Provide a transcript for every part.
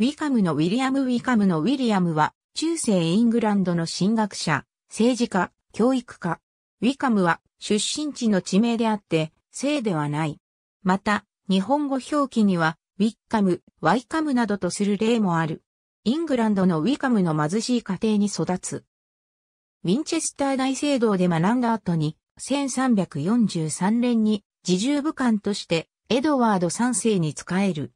ウィカムのウィリアム・ウィカムのウィリアムは、中世イングランドの神学者、政治家、教育家。ウィカムは出身地の地名であって、姓ではない。また、日本語表記には、ウィッカム、ワイカムなどとする例もある。イングランドのウィカムの貧しい家庭に育つ。ウィンチェスター大聖堂で学んだ後に、1343年に自重武官としてエドワード3世に仕える。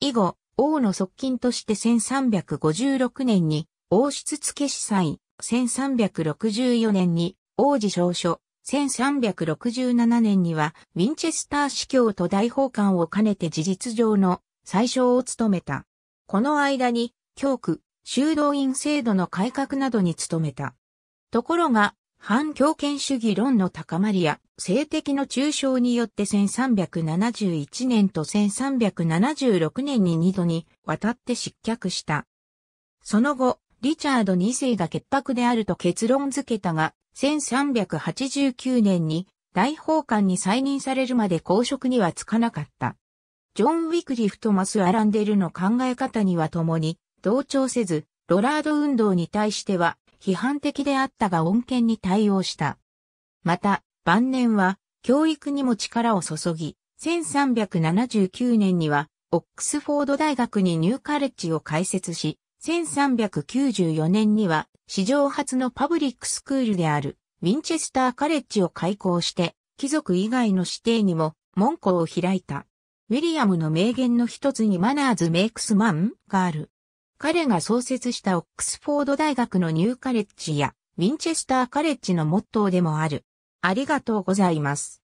以後、王の側近として1356年に王室付司祭、1364年に王子少書、1367年にはウィンチェスター司教と大法官を兼ねて事実上の最小を務めた。この間に教区、修道院制度の改革などに努めた。ところが、反強権主義論の高まりや、性的の中傷によって1371年と1376年に2度に渡って失脚した。その後、リチャード2世が潔白であると結論付けたが、1389年に大法官に再任されるまで公職にはつかなかった。ジョン・ウィクリフとマス・アランデルの考え方には共に同調せず、ロラード運動に対しては批判的であったが穏健に対応した。また、晩年は教育にも力を注ぎ、1379年にはオックスフォード大学にニューカレッジを開設し、1394年には史上初のパブリックスクールであるウィンチェスターカレッジを開校して、貴族以外の指定にも門戸を開いた。ウィリアムの名言の一つにマナーズメイクスマンがある。彼が創設したオックスフォード大学のニューカレッジやウィンチェスターカレッジのモットーでもある。ありがとうございます。